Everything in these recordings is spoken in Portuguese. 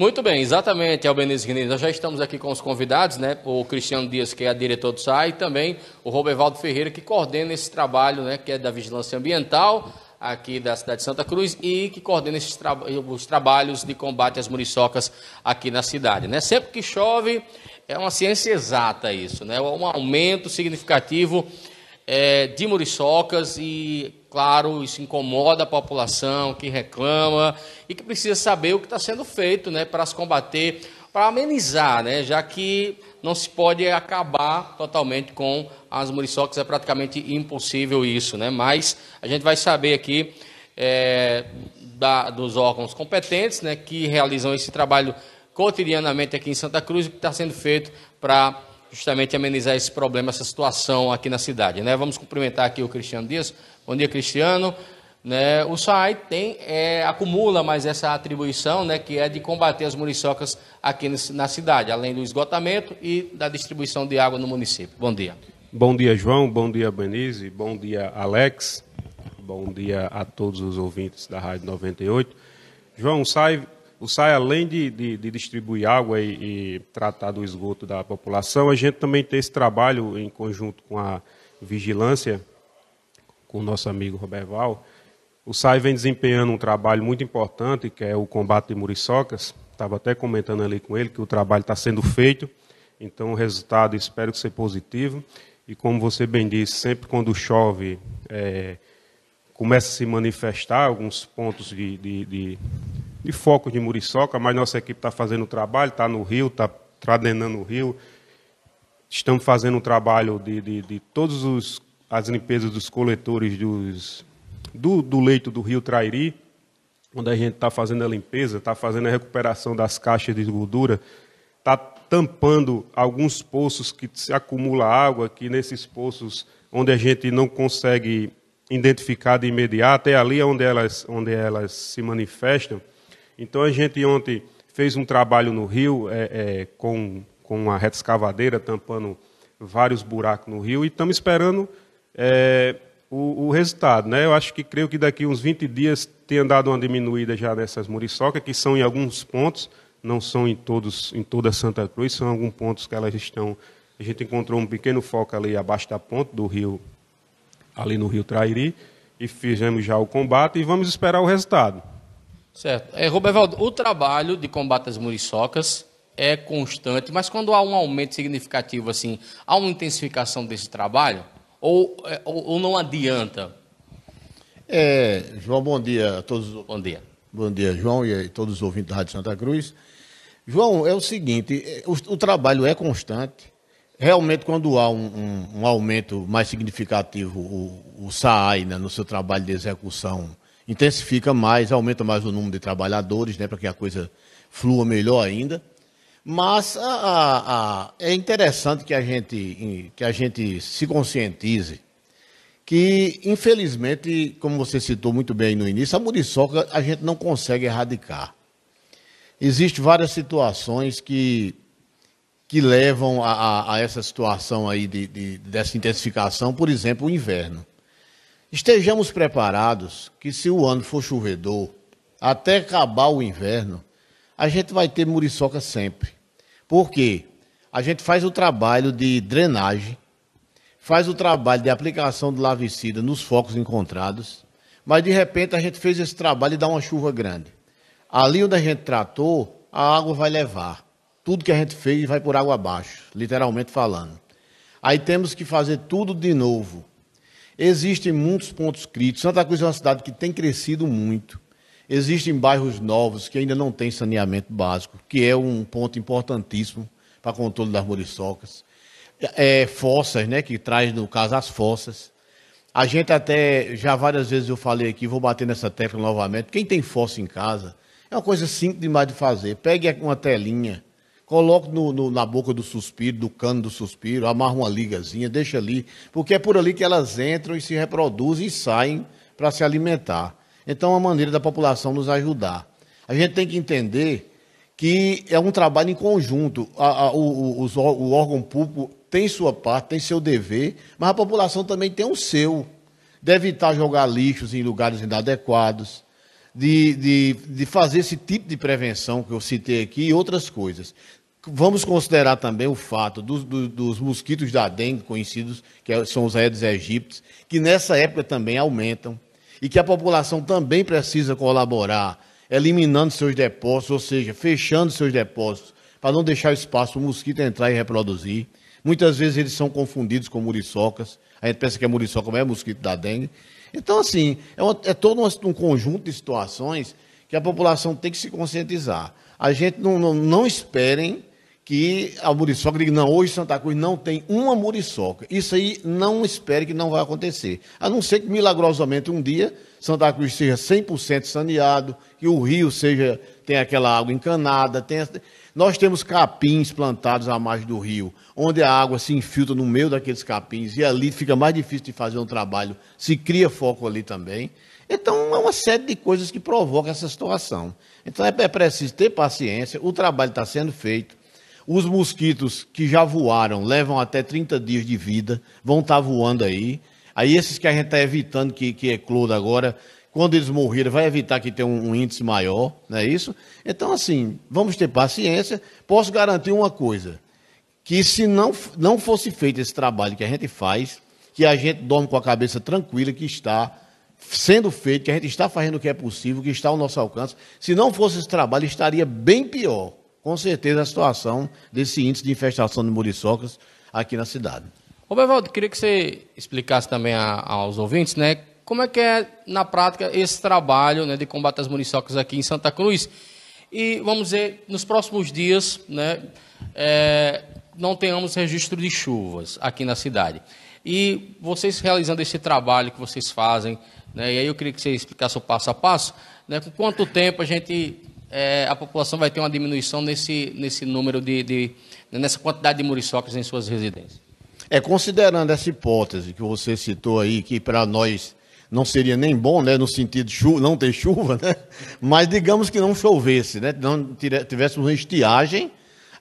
Muito bem, exatamente, Albeniz Guinness. Nós já estamos aqui com os convidados, né? O Cristiano Dias, que é diretor do SAI, e também o Robervaldo Ferreira, que coordena esse trabalho, né? Que é da Vigilância Ambiental, aqui da cidade de Santa Cruz, e que coordena tra os trabalhos de combate às muriçocas aqui na cidade, né? Sempre que chove, é uma ciência exata isso, né? É um aumento significativo é, de muriçocas e, claro, isso incomoda a população que reclama e que precisa saber o que está sendo feito né, para se combater, para amenizar, né, já que não se pode acabar totalmente com as muriçocas, é praticamente impossível isso, né, mas a gente vai saber aqui é, da, dos órgãos competentes né, que realizam esse trabalho cotidianamente aqui em Santa Cruz e que está sendo feito para justamente amenizar esse problema, essa situação aqui na cidade. Né? Vamos cumprimentar aqui o Cristiano Dias. Bom dia, Cristiano. Né, o SAI tem, é, acumula mais essa atribuição, né, que é de combater as muriçocas aqui na cidade, além do esgotamento e da distribuição de água no município. Bom dia. Bom dia, João. Bom dia, Benise. Bom dia, Alex. Bom dia a todos os ouvintes da Rádio 98. João, o SAI o SAI, além de, de, de distribuir água e, e, tratar do esgoto da população, a gente também tem esse trabalho em conjunto com a vigilância, com o nosso amigo Robert Val. O SAI vem desempenhando um trabalho muito importante, que é o combate de muriçocas. Estava até comentando ali com ele que o trabalho está sendo feito, então o resultado espero que seja positivo. E como você bem disse, sempre quando chove, é, começa a se manifestar alguns pontos de, de, de de foco de muriçoca, mas nossa equipe está fazendo o trabalho, está no rio, está tradenando o rio. Estamos fazendo um trabalho de, de, de todas as limpezas dos coletores dos, do, do leito do rio Trairi, onde a gente está fazendo a limpeza, está fazendo a recuperação das caixas de gordura, está tampando alguns poços que se acumula água, que nesses poços onde a gente não consegue identificar de imediato, é ali onde elas, onde elas se manifestam. Então a gente ontem fez um trabalho no rio é, é, com, com uma reta escavadeira, tampando vários buracos no rio, e estamos esperando é, o, o, resultado. Né? Eu acho que creio que daqui uns 20 dias tenha dado uma diminuída já nessas muriçocas, que são em alguns pontos, não são em, todos, em toda Santa Cruz, são alguns pontos que elas estão. A gente encontrou um pequeno foco ali abaixo da ponte do rio, ali no rio Trairi, e fizemos já o combate e vamos esperar o resultado. Certo. É, Roberto, o trabalho de combate às muriçocas é constante, mas quando há um aumento significativo, assim, há uma intensificação desse trabalho? Ou, é, ou, ou não adianta? É, João, bom dia a todos. Bom dia. Bom dia, João, e a todos os ouvintes da Rádio Santa Cruz. João, é o seguinte, é, o, o trabalho é constante. Realmente, quando há um, um, um aumento mais significativo, o, o SAAI, né, no seu trabalho de execução, intensifica mais, aumenta mais o número de trabalhadores, né, para que a coisa flua melhor ainda. Mas a, a, a, é interessante que a, gente, que a gente se conscientize que, infelizmente, como você citou muito bem no início, a muriçoca a gente não consegue erradicar. Existem várias situações que, que levam a, a, a essa situação aí de, de, dessa intensificação, por exemplo, o inverno. Estejamos preparados que se o ano for chovedor, até acabar o inverno, a gente vai ter muriçoca sempre. Por quê? A gente faz o trabalho de drenagem, faz o trabalho de aplicação de lavicida nos focos encontrados, mas de repente a gente fez esse trabalho e dá uma chuva grande. Ali onde a gente tratou, a água vai levar. Tudo que a gente fez vai por água abaixo, literalmente falando. Aí temos que fazer tudo de novo Existem muitos pontos críticos. Santa Cruz é uma cidade que tem crescido muito. Existem bairros novos que ainda não têm saneamento básico, que é um ponto importantíssimo para controle das muriçocas. É, é, fossas, né, que traz, no caso, as fossas. A gente até, já várias vezes eu falei aqui, vou bater nessa tecla novamente, quem tem fossa em casa, é uma coisa simples demais de fazer. Pegue uma telinha, coloco no, no, na boca do suspiro, do cano do suspiro, amarra uma ligazinha, deixa ali, porque é por ali que elas entram e se reproduzem e saem para se alimentar. Então, é uma maneira da população nos ajudar. A gente tem que entender que é um trabalho em conjunto. A, a, o, o, o órgão público tem sua parte, tem seu dever, mas a população também tem o seu. Deve evitar jogar lixos em lugares inadequados, de, de, de fazer esse tipo de prevenção que eu citei aqui e outras coisas. Vamos considerar também o fato dos, dos, dos mosquitos da dengue, conhecidos, que é, são os aedes aegypti, que nessa época também aumentam, e que a população também precisa colaborar, eliminando seus depósitos, ou seja, fechando seus depósitos, para não deixar espaço para o mosquito entrar e reproduzir. Muitas vezes eles são confundidos com muriçocas, a gente pensa que é muriçoca, mas é mosquito da dengue. Então, assim, é, uma, é todo um conjunto de situações que a população tem que se conscientizar. A gente não, não, não esperem que a muriçoca diga, não, hoje Santa Cruz não tem uma muriçoca. Isso aí não espere que não vai acontecer. A não ser que milagrosamente um dia Santa Cruz seja 100% saneado, que o rio seja tem aquela água encanada, tenha. Nós temos capins plantados à margem do rio, onde a água se infiltra no meio daqueles capins e ali fica mais difícil de fazer um trabalho, se cria foco ali também. Então, é uma série de coisas que provoca essa situação. Então, é, é preciso ter paciência, o trabalho está sendo feito. Os mosquitos que já voaram levam até 30 dias de vida, vão estar tá voando aí. Aí, esses que a gente está evitando que, que agora, quando eles morrerem, vai evitar que tenha um, um índice maior, não é isso? Então, assim, vamos ter paciência. Posso garantir uma coisa: que se não, não fosse feito esse trabalho que a gente faz, que a gente dorme com a cabeça tranquila, que está sendo feito, que a gente está fazendo o que é possível, que está ao nosso alcance. Se não fosse esse trabalho, estaria bem pior, com certeza, a situação desse índice de infestação de muriçocas aqui na cidade. Ô, Bevaldo, queria que você explicasse também a, aos ouvintes, né, como é que é, na prática, esse trabalho né, de combate às muriçocas aqui em Santa Cruz. E, vamos ver nos próximos dias, né, é, não tenhamos registro de chuvas aqui na cidade. E vocês realizando esse trabalho que vocês fazem, né, e aí eu queria que você explicasse o passo a passo, né, com quanto tempo a gente, é, a população vai ter uma diminuição nesse, nesse número de, de nessa quantidade de muriçocas em suas residências? É, considerando essa hipótese que você citou aí, que para nós não seria nem bom, né, no sentido de chuva, não ter chuva, né? Mas digamos que não chovesse, né? Não tivéssemos uma estiagem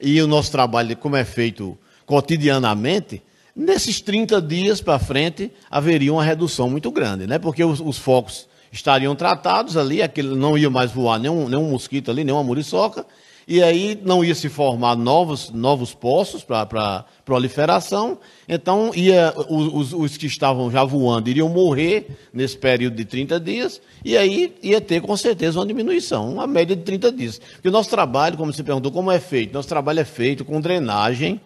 e o nosso trabalho, como é feito cotidianamente, nesses 30 dias para frente haveria uma redução muito grande, né? Porque os, os focos estariam tratados ali, aquele não ia mais voar nenhum, nenhum mosquito ali, nenhuma muriçoca, e aí não ia se formar novos, novos poços para proliferação, então ia, os, os que estavam já voando iriam morrer nesse período de 30 dias, e aí ia ter com certeza uma diminuição, uma média de 30 dias. Porque o nosso trabalho, como você perguntou, como é feito? Nosso trabalho é feito com drenagem,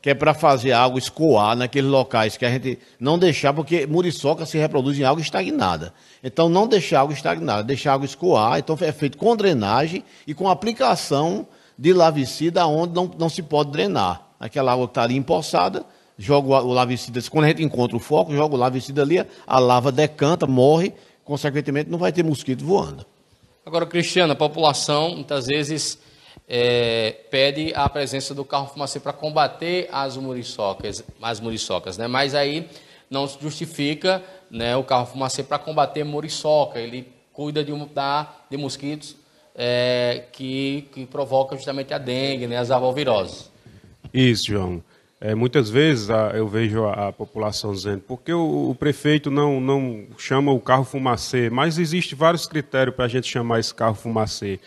que é para fazer a água escoar naqueles locais que a gente não deixar, porque muriçoca se reproduz em água estagnada. Então, não deixar a água estagnada, deixar a água escoar. Então, é feito com drenagem e com aplicação de lavicida onde não, não se pode drenar. Aquela água que está ali empoçada, joga o lavicida. Quando a gente encontra o foco, joga o lavicida ali, a lava decanta, morre, consequentemente não vai ter mosquito voando. Agora, Cristiano, a população muitas vezes é, pede a presença do carro fumacê para combater as muriçocas, as muriçocas, né? Mas aí não se justifica né, o carro fumacê para combater muriçoca. Ele cuida de, da, de mosquitos é, que, que provocam justamente a dengue, né, as arboviroses. Isso, João. É, muitas vezes a, eu vejo a, a, população dizendo porque o, o, prefeito não, não chama o carro fumacê, mas existe vários critérios para a gente chamar esse carro fumacê.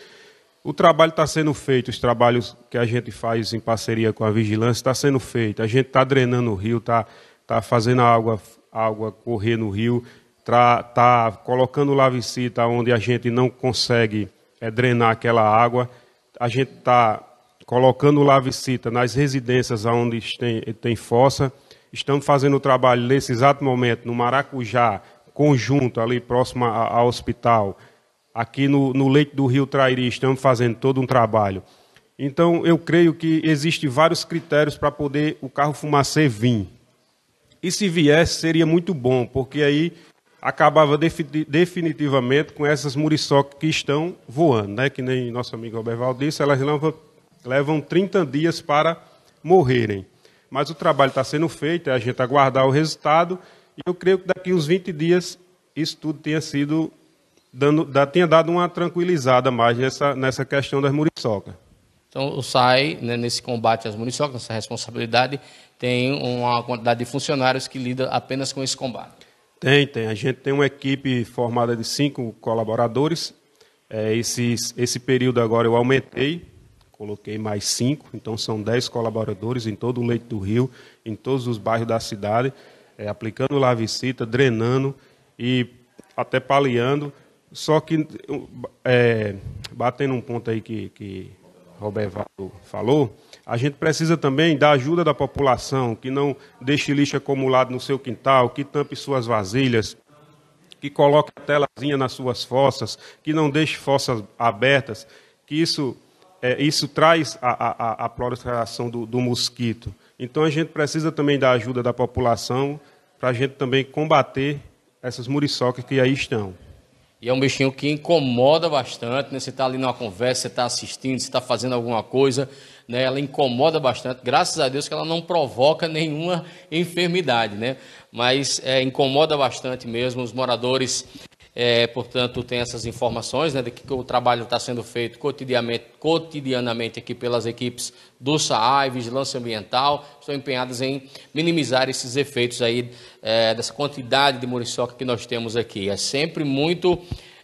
O trabalho está sendo feito, os trabalhos que a gente faz em parceria com a vigilância está sendo feito. A gente está drenando o rio, está tá fazendo a água, água correr no rio, está tá colocando lavicita onde a gente não consegue é, drenar aquela água. A gente está colocando lavicita nas residências onde tem, tem fossa. Estamos fazendo o trabalho nesse exato momento no Maracujá, conjunto ali próximo ao hospital aqui no, no leito do rio Trairi, estamos fazendo todo um trabalho. Então, eu creio que existem vários critérios para poder o carro fumacê vir. E se viesse, seria muito bom, porque aí acabava definitivamente com essas muriçocas que estão voando, né? que nem nosso amigo Alberval disse, elas levam, levam 30 dias para morrerem. Mas o trabalho está sendo feito, é a gente aguardar o resultado, e eu creio que daqui uns 20 dias isso tudo tenha sido dando, da, tinha dado uma tranquilizada mais nessa, nessa questão das muriçocas. Então, o SAI, né, nesse combate às muriçocas, nessa responsabilidade, tem uma quantidade de funcionários que lida apenas com esse combate. Tem, tem. A gente tem uma equipe formada de cinco colaboradores. É, esses, esse período agora eu aumentei, coloquei mais cinco, então são dez colaboradores em todo o leito do rio, em todos os bairros da cidade, é, aplicando lavicita, drenando e até paliando só que, é, batendo um ponto aí que, que Roberto falou, a gente precisa também da ajuda da população, que não deixe lixo acumulado no seu quintal, que tampe suas vasilhas, que coloque telazinha nas suas fossas, que não deixe fossas abertas, que isso, é, isso traz a, a, a proliferação do, do mosquito. Então a gente precisa também da ajuda da população para a gente também combater essas muriçocas que aí estão. E é um bichinho que incomoda bastante, né? Você está ali numa conversa, você está assistindo, você está fazendo alguma coisa, né? Ela incomoda bastante. Graças a Deus que ela não provoca nenhuma enfermidade, né? Mas é, incomoda bastante mesmo os moradores é, portanto, tem essas informações né, de que o trabalho está sendo feito cotidianamente, cotidianamente aqui pelas equipes do SAAI, Vigilância Ambiental, estão empenhadas em minimizar esses efeitos aí é, dessa quantidade de muriçoca que nós temos aqui. É sempre muito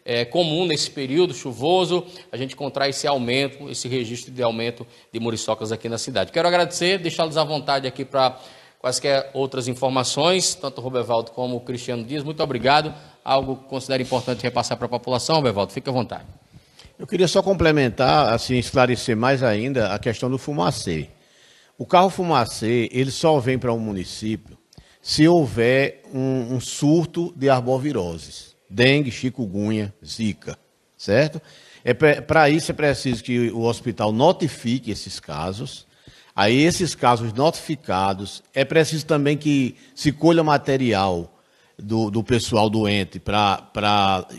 é, comum nesse período chuvoso a gente encontrar esse aumento, esse registro de aumento de muriçocas aqui na cidade. Quero agradecer, deixá-los à vontade aqui para quaisquer outras informações, tanto o Robervaldo como o Cristiano Dias. Muito obrigado algo que considera importante repassar para a população, Bevaldo? Fique à vontade. Eu queria só complementar, assim, esclarecer mais ainda a questão do fumacê. O carro fumacê, ele só vem para o um município se houver um, um, surto de arboviroses, dengue, chikungunya, zika, certo? É para isso é preciso que o hospital notifique esses casos. Aí esses casos notificados, é preciso também que se colha material do, do pessoal doente para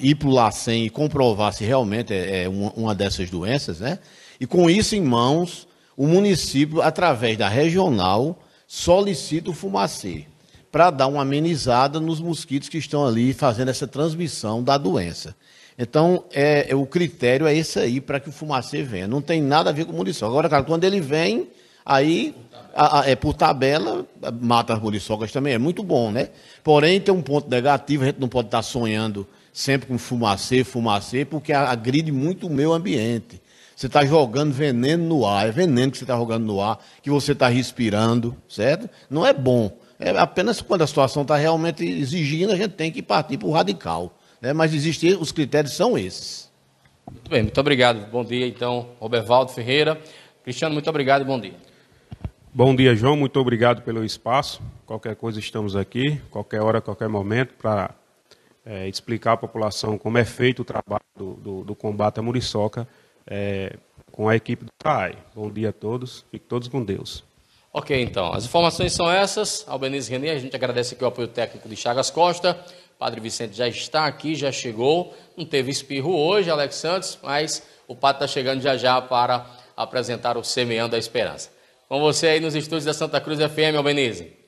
ir para o LACEN e comprovar se realmente é, é uma, uma dessas doenças, né? E com isso em mãos, o município, através da regional, solicita o fumacê para dar uma amenizada nos mosquitos que estão ali fazendo essa transmissão da doença. Então, é, é o critério é esse aí para que o fumacê venha. Não tem nada a ver com munição. Agora, cara, quando ele vem, aí a, a, é, por tabela, mata as muriçocas também, é muito bom, né? Porém, tem um ponto negativo, a gente não pode estar tá sonhando sempre com fumacê, fumacê, porque agride muito o meio ambiente. Você está jogando veneno no ar, é veneno que você está jogando no ar, que você está respirando, certo? Não é bom. É apenas quando a situação está realmente exigindo, a gente tem que partir para o radical. Né? Mas existem, os critérios são esses. Muito bem, muito obrigado. Bom dia, então, Robervaldo Ferreira. Cristiano, muito obrigado e bom dia. Bom dia, João. Muito obrigado pelo espaço. Qualquer coisa, estamos aqui, qualquer hora, qualquer momento, para é, explicar à população como é feito o trabalho do, do, do combate à muriçoca é, com a equipe do TAI. Bom dia a todos. Fiquem todos com Deus. Ok, então. As informações são essas. Albeniz René, a gente agradece aqui o apoio técnico de Chagas Costa. Padre Vicente já está aqui, já chegou. Não teve espirro hoje, Alex Santos, mas o Pato está chegando já já para apresentar o Semeando da Esperança com você aí nos estúdios da Santa Cruz FM, Albeniza.